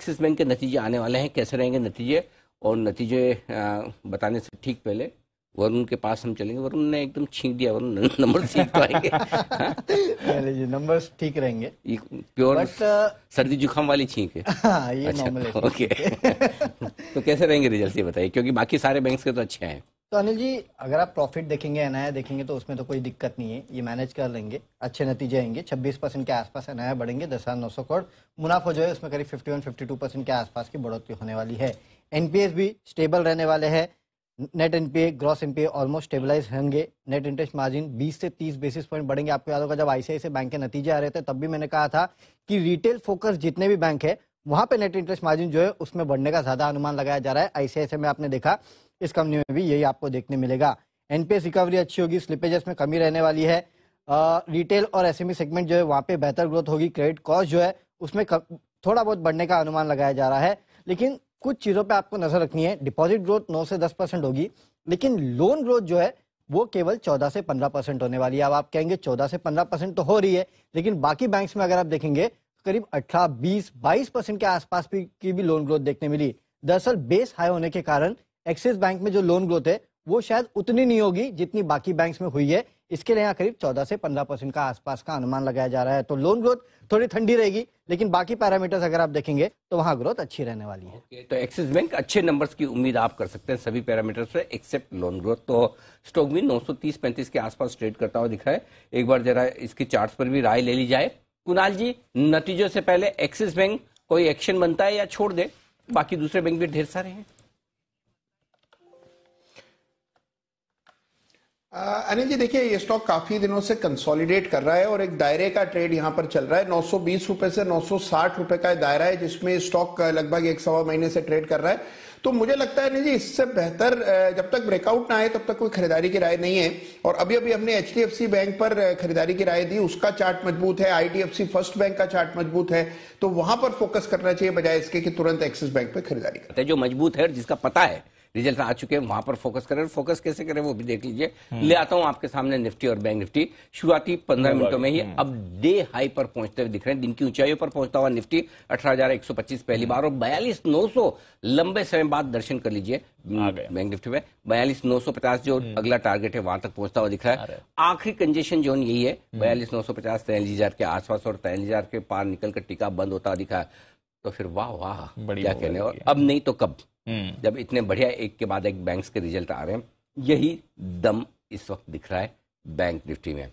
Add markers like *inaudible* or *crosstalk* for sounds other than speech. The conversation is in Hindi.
एक्सिस बैंक के नतीजे आने वाले हैं कैसे रहेंगे नतीजे और नतीजे बताने से ठीक पहले वरुण के पास हम चलेंगे वरुण ने एकदम छींक दिया वरुण *laughs* नंबर सीख पाएंगे तो हाँ? ठीक रहेंगे प्योर सर्दी जुकाम वाली छींक है हाँ, ये अच्छा, ओके *laughs* तो कैसे रहेंगे रिजल्ट ये बताइए क्योंकि बाकी सारे बैंक्स के तो अच्छे हैं तो अनिल जी अगर आप प्रॉफिट देखेंगे एन देखेंगे तो उसमें तो कोई दिक्कत नहीं है ये मैनेज कर लेंगे अच्छे नतीजे आएंगे 26 परसेंट के आसपास एन बढ़ेंगे दस हजार नौ सौ करोड़ मुनाफा जो है उसमें करीब 51 52 परसेंट के आसपास की बढ़ोतरी होने वाली है एनपीएस भी स्टेबल रहने वाले है net NPA gross NPA almost stabilize होंगे नेट इंटरेस्ट मार्जिन 20 से 30 बेसिस पॉइंट बढ़ेंगे आपको याद होगा जब आईसीआईसी बैंक के नतीजे आ रहे थे तब भी मैंने कहा था कि रिटेल फोकस जितने भी बैंक है वहां पे नेट इंटरेस्ट मार्जिन जो है उसमें बढ़ने का ज्यादा अनुमान लगाया जा रहा है ऐसे ऐसे में आपने देखा इस कंपनी में भी यही आपको देखने मिलेगा एनपीएस रिकवरी अच्छी होगी स्लिपेजेस में कमी रहने वाली है रिटेल और एसएमई सेगमेंट e जो है वहाँ पे बेहतर ग्रोथ होगी क्रेडिट कॉस्ट जो है उसमें थोड़ा बहुत बढ़ने का अनुमान लगाया जा रहा है लेकिन कुछ चीज़ों पर आपको नजर रखनी है डिपॉजिट ग्रोथ नौ से दस परसेंट होगी लेकिन लोन ग्रोथ जो है वो केवल 14 से 15 परसेंट होने वाली है अब आप कहेंगे 14 से 15 परसेंट तो हो रही है लेकिन बाकी बैंक्स में अगर आप देखेंगे करीब अठारह बीस बाईस परसेंट के आसपास भी की भी लोन ग्रोथ देखने मिली दरअसल बेस हाई होने के कारण एक्सिस बैंक में जो लोन ग्रोथ है वो शायद उतनी नहीं होगी जितनी बाकी बैंक्स में हुई है इसके लिए यहाँ करीब 14 से 15 परसेंट का आसपास का अनुमान लगाया जा रहा है तो लोन ग्रोथ थोड़ी ठंडी रहेगी लेकिन बाकी पैरामीटर्स अगर आप देखेंगे तो वहाँ ग्रोथ अच्छी रहने वाली है okay, तो एक्सिस बैंक अच्छे नंबर्स की उम्मीद आप कर सकते हैं सभी पैरामीटर्स पे एक्सेप्ट लोन ग्रोथ तो स्टॉक भी नौ सौ के आसपास ट्रेड करता हुआ दिखा है एक बार जरा इसके चार्ट पर भी राय ले ली जाए कुणाल जी नतीजों से पहले एक्सिस बैंक कोई एक्शन बनता है या छोड़ दे बाकी दूसरे बैंक भी ढेर सारे हैं अनिल जी देखिए ये स्टॉक काफी दिनों से कंसोलिडेट कर रहा है और एक दायरे का ट्रेड यहाँ पर चल रहा है 920 रुपए से 960 रुपए का दायरा है जिसमें स्टॉक लगभग एक सवा महीने से ट्रेड कर रहा है तो मुझे लगता है अनिल जी इससे बेहतर जब तक ब्रेकआउट ना आए तब तक कोई खरीदारी की राय नहीं है और अभी अभी हमने एच बैंक पर खरीदारी की राय दी उसका चार्ट मजबूत है आई फर्स्ट बैंक का चार्ट मजबूत है तो वहां पर फोकस करना चाहिए बजाय इसके कि तुरंत एक्सिस बैंक पर खरीदारी करते जो मजबूत है जिसका पता है रिजल्ट आ चुके हैं वहां पर फोकस करें फोकस कैसे करें वो भी देख लीजिए हम्म। ले आता हूं आपके सामने निफ्टी और बैंक निफ्टी शुरुआती पंद्रह मिनटों में ही हम्म। अब डे हाई पर पहुंचते हुए दिख रहे हैं दिन की ऊंचाइयों पर पहुंचता हुआ निफ्टी अठारह पहली बार और बयालीस लंबे समय बाद दर्शन कर लीजिए हम्म, बैंक निफ्टी में बयालीस नौ सौ पचास जो अगला टारगेट है वहां तक पहुंचता हुआ दिख रहा है आखिरी कंजेशन जोन यही है बयालीस नौ सौ पचास हजार के आसपास और तैयलीस हजार के पार निकलकर टीका बंद होता दिखा तो फिर वाह वाह क्या कहने और अब नहीं तो कब हम्म। जब इतने बढ़िया एक के बाद एक बैंक्स के रिजल्ट आ रहे हैं यही दम इस वक्त दिख रहा है बैंक निफ्टी में